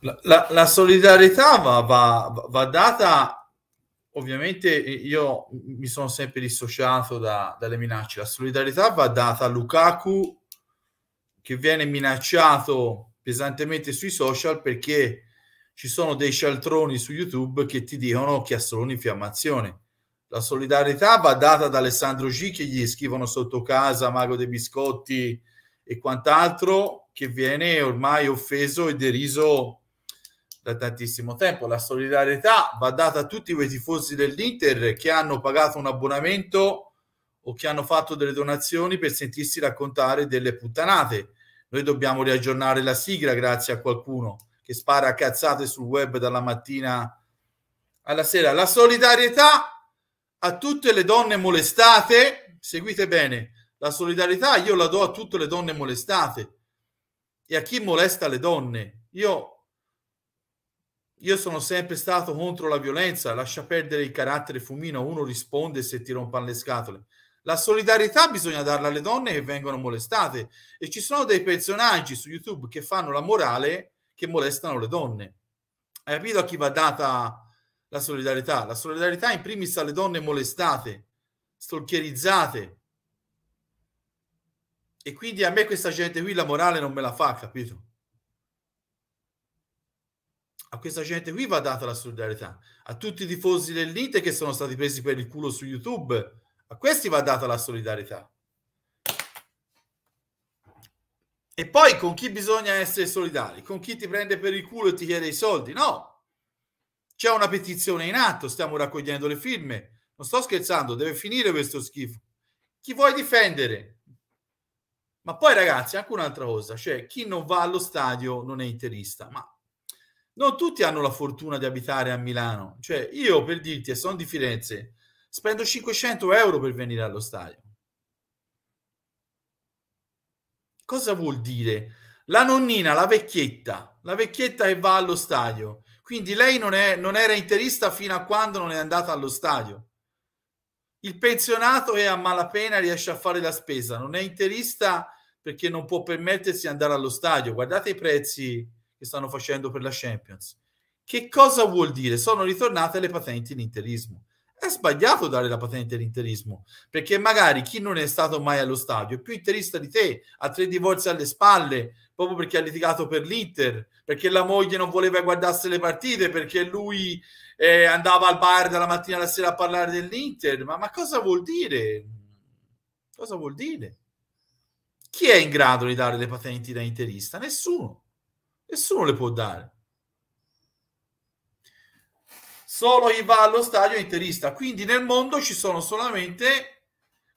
La, la, solidarietà va, va, va, data, ovviamente io mi sono sempre dissociato da, dalle minacce, la solidarietà va data a Lukaku che viene minacciato pesantemente sui social perché ci sono dei cialtroni su YouTube che ti dicono che ha solo un'infiammazione. La solidarietà va data ad Alessandro G che gli scrivono sotto casa Mago dei Biscotti e quant'altro che viene ormai offeso e deriso da tantissimo tempo. La solidarietà va data a tutti quei tifosi dell'Inter che hanno pagato un abbonamento o che hanno fatto delle donazioni per sentirsi raccontare delle puttanate. Noi dobbiamo riaggiornare la sigla grazie a qualcuno che spara cazzate sul web dalla mattina alla sera. La solidarietà a tutte le donne molestate, seguite bene, la solidarietà io la do a tutte le donne molestate e a chi molesta le donne. Io io sono sempre stato contro la violenza, lascia perdere il carattere fumino, uno risponde se ti rompono le scatole. La solidarietà bisogna darla alle donne che vengono molestate e ci sono dei personaggi su YouTube che fanno la morale che molestano le donne. Hai capito a chi va data la solidarietà? La solidarietà in primis alle donne molestate, stalkerizzate. E quindi a me questa gente qui la morale non me la fa, capito? a questa gente qui va data la solidarietà, a tutti i tifosi dell'Inter che sono stati presi per il culo su YouTube, a questi va data la solidarietà. E poi con chi bisogna essere solidari? Con chi ti prende per il culo e ti chiede i soldi? No. C'è una petizione in atto, stiamo raccogliendo le firme. Non sto scherzando, deve finire questo schifo. Chi vuoi difendere? Ma poi ragazzi, anche un'altra cosa, cioè chi non va allo stadio non è interista, ma non tutti hanno la fortuna di abitare a Milano. Cioè, io per dirti, e sono di Firenze, spendo 500 euro per venire allo stadio. Cosa vuol dire? La nonnina, la vecchietta, la vecchietta che va allo stadio. Quindi lei non, è, non era interista fino a quando non è andata allo stadio. Il pensionato è a malapena riesce a fare la spesa, non è interista perché non può permettersi di andare allo stadio. Guardate i prezzi che stanno facendo per la Champions. Che cosa vuol dire? Sono ritornate le patenti in interismo. È sbagliato dare la patente all'interismo, perché magari chi non è stato mai allo stadio è più interista di te, ha tre divorzi alle spalle, proprio perché ha litigato per l'Inter, perché la moglie non voleva guardarsi le partite, perché lui eh, andava al bar dalla mattina alla sera a parlare dell'Inter. Ma, ma cosa vuol dire? Cosa vuol dire? Chi è in grado di dare le patenti da interista? Nessuno. Nessuno le può dare. Solo chi va allo stadio è interista. Quindi nel mondo ci sono solamente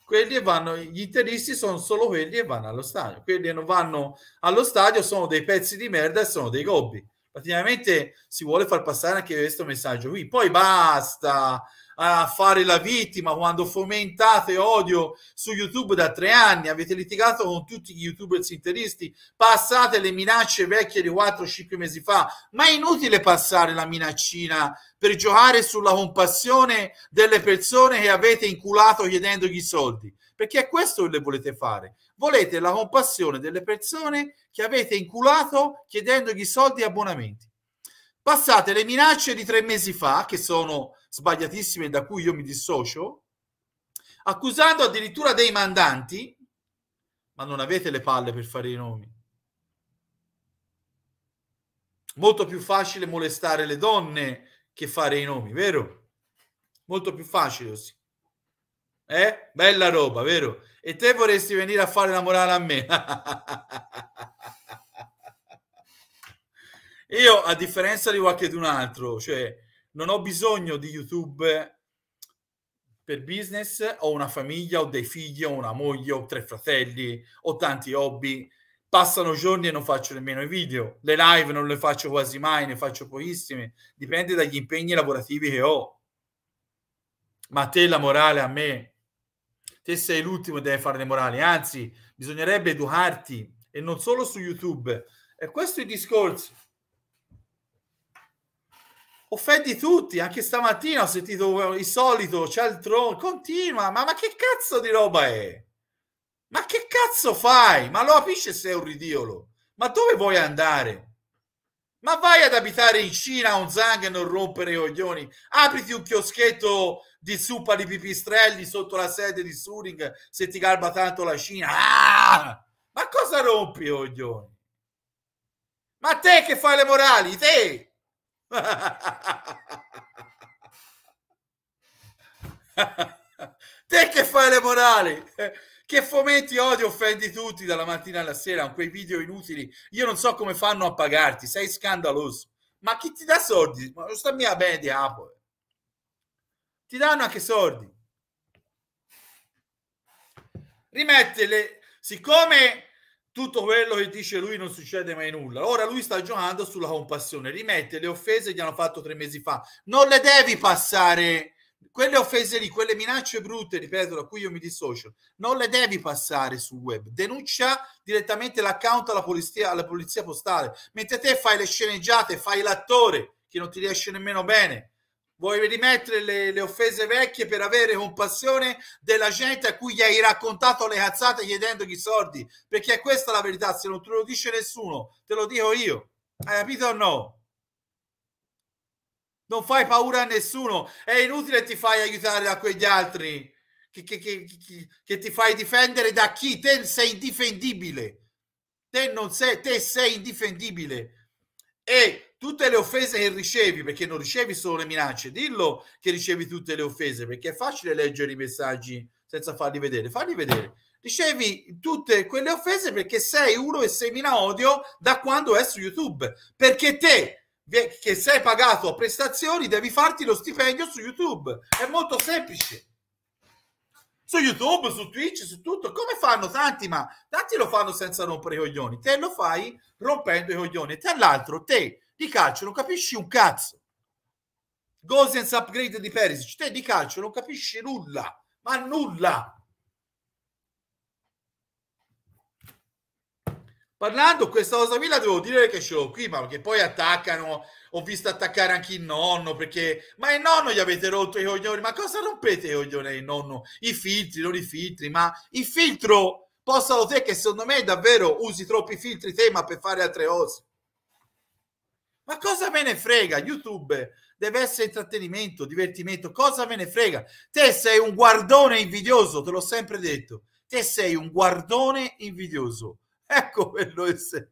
quelli che vanno, gli interisti sono solo quelli che vanno allo stadio. Quelli che non vanno allo stadio sono dei pezzi di merda e sono dei gobbi. Praticamente si vuole far passare anche questo messaggio qui. Poi basta a fare la vittima quando fomentate odio su YouTube da tre anni, avete litigato con tutti gli youtuber interisti, passate le minacce vecchie di 4-5 mesi fa, ma è inutile passare la minaccina per giocare sulla compassione delle persone che avete inculato chiedendogli soldi, perché è questo che le volete fare. Volete la compassione delle persone che avete inculato chiedendogli soldi e abbonamenti. Passate le minacce di tre mesi fa, che sono sbagliatissime da cui io mi dissocio, accusando addirittura dei mandanti, ma non avete le palle per fare i nomi. Molto più facile molestare le donne che fare i nomi, vero? Molto più facile così. Eh? Bella roba, vero? E te vorresti venire a fare la morale a me. Io, a differenza di qualche un altro, cioè, non ho bisogno di YouTube per business, ho una famiglia, ho dei figli, ho una moglie, ho tre fratelli, ho tanti hobby, passano giorni e non faccio nemmeno i video, le live non le faccio quasi mai, ne faccio pochissime, dipende dagli impegni lavorativi che ho. Ma a te la morale a me, te sei l'ultimo e devi fare le morali, anzi bisognerebbe educarti e non solo su YouTube. E questo è il discorso offendi tutti, anche stamattina ho sentito il solito, c'è il tron, continua, ma, ma, che cazzo di roba è? Ma che cazzo fai? Ma lo capisci se è un ridiolo? Ma dove vuoi andare? Ma vai ad abitare in Cina a un zang e non rompere i coglioni. Apriti un chioschetto di zuppa di pipistrelli sotto la sede di Suring se ti garba tanto la Cina. Ah! Ma cosa rompi i coglioni? Ma te che fai le morali? Te! Te che fai le morali, eh, che fomenti odio, offendi tutti dalla mattina alla sera con quei video inutili. Io non so come fanno a pagarti, sei scandaloso. Ma chi ti dà soldi? Ma lo sta mia media, Apple. Ti danno anche soldi. rimette le siccome tutto quello che dice lui non succede mai nulla. Ora lui sta giocando sulla compassione, rimette le offese che gli hanno fatto tre mesi fa. Non le devi passare, quelle offese lì, quelle minacce brutte, ripeto, da cui io mi dissocio, non le devi passare sul web. Denuncia direttamente l'account alla polizia, alla polizia postale. Mentre te fai le sceneggiate, fai l'attore che non ti riesce nemmeno bene vuoi rimettere le, le, offese vecchie per avere compassione della gente a cui gli hai raccontato le cazzate chiedendogli soldi, perché è questa la verità, se non te lo dice nessuno, te lo dico io. Hai capito o no? Non fai paura a nessuno, è inutile ti fai aiutare da quegli altri, che, che, che, che ti fai difendere da chi? Te sei indifendibile, te, non sei, te sei indifendibile e tutte le offese che ricevi, perché non ricevi solo le minacce, dillo che ricevi tutte le offese, perché è facile leggere i messaggi senza farli vedere, farli vedere. Ricevi tutte quelle offese perché sei uno e semina odio da quando è su YouTube, perché te che sei pagato a prestazioni devi farti lo stipendio su YouTube, è molto semplice su YouTube, su Twitch, su tutto, come fanno tanti, ma tanti lo fanno senza rompere i coglioni, te lo fai rompendo i coglioni, e tra l'altro te di calcio non capisci un cazzo. Gosens upgrade di Perisic, te di calcio non capisci nulla, ma nulla. parlando questa cosa qui la devo dire che ce l'ho qui, ma che poi attaccano, ho visto attaccare anche il nonno, perché, ma il nonno gli avete rotto i coglioni, ma cosa rompete i coglioni il nonno? I filtri, non i filtri, ma il filtro, possano te che secondo me davvero usi troppi filtri te, ma per fare altre cose. Ma cosa me ne frega? YouTube deve essere intrattenimento, divertimento, cosa me ne frega? Te sei un guardone invidioso, te l'ho sempre detto. Te sei un guardone invidioso Ecco quello che sei.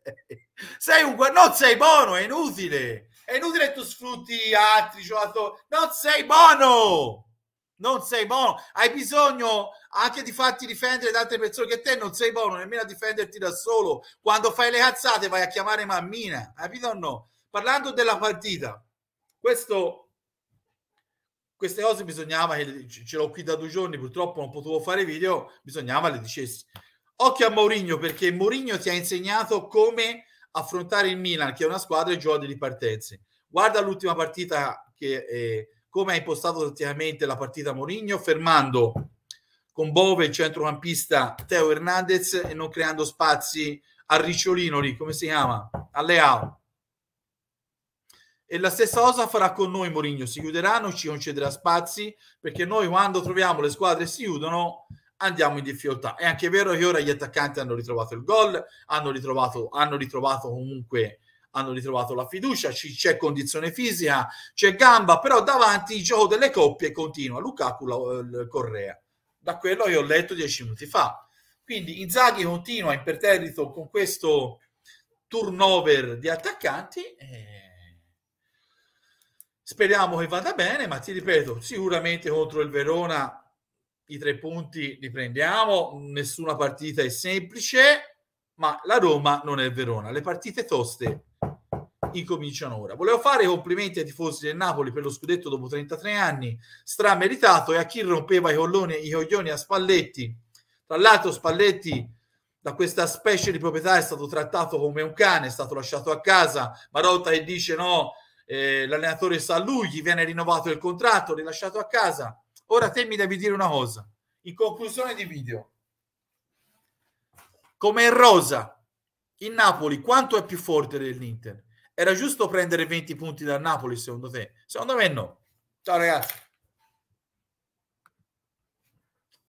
sei un, non sei buono, è inutile. È inutile che tu sfrutti altri giocatori. Cioè, non sei buono. Non sei buono. Hai bisogno anche di farti difendere da altre persone che te non sei buono nemmeno a difenderti da solo. Quando fai le cazzate vai a chiamare mammina. Capito o no? Parlando della partita, questo queste cose bisognava ce l'ho qui da due giorni purtroppo non potevo fare video bisognava le dicessi Occhio a Mourinho perché Mourinho ti ha insegnato come affrontare il Milan, che è una squadra che gioca di partenze. Guarda l'ultima partita che eh, come ha impostato tatticamente la partita Mourinho, fermando con Bove il centrocampista Teo Hernandez e non creando spazi a Ricciolino lì, come si chiama? A Leao. E la stessa cosa farà con noi Mourinho, si chiuderà, non ci concederà spazi, perché noi quando troviamo le squadre si chiudono, andiamo in difficoltà. È anche vero che ora gli attaccanti hanno ritrovato il gol, hanno ritrovato, hanno ritrovato comunque hanno ritrovato la fiducia, c- c'è condizione fisica, c'è gamba, però davanti il gioco delle coppie continua, Lukaku la, eh, Correa, da quello che ho letto dieci minuti fa. Quindi Inzaghi continua imperterrito con questo turnover di attaccanti. Eh... Speriamo che vada bene, ma ti ripeto, sicuramente contro il Verona i tre punti li prendiamo, nessuna partita è semplice, ma la Roma non è Verona. Le partite toste incominciano ora. Volevo fare i complimenti ai tifosi del Napoli per lo scudetto dopo 33 anni, strameritato, e a chi rompeva i, colloni, i coglioni a Spalletti. Tra l'altro Spalletti da questa specie di proprietà è stato trattato come un cane, è stato lasciato a casa, Marotta e dice no, eh, l'allenatore sa lui, gli viene rinnovato il contratto, rilasciato a casa Ora te mi devi dire una cosa, in conclusione di video, come in rosa, il Napoli quanto è più forte dell'Inter? Era giusto prendere 20 punti dal Napoli secondo te? Secondo me no. Ciao ragazzi.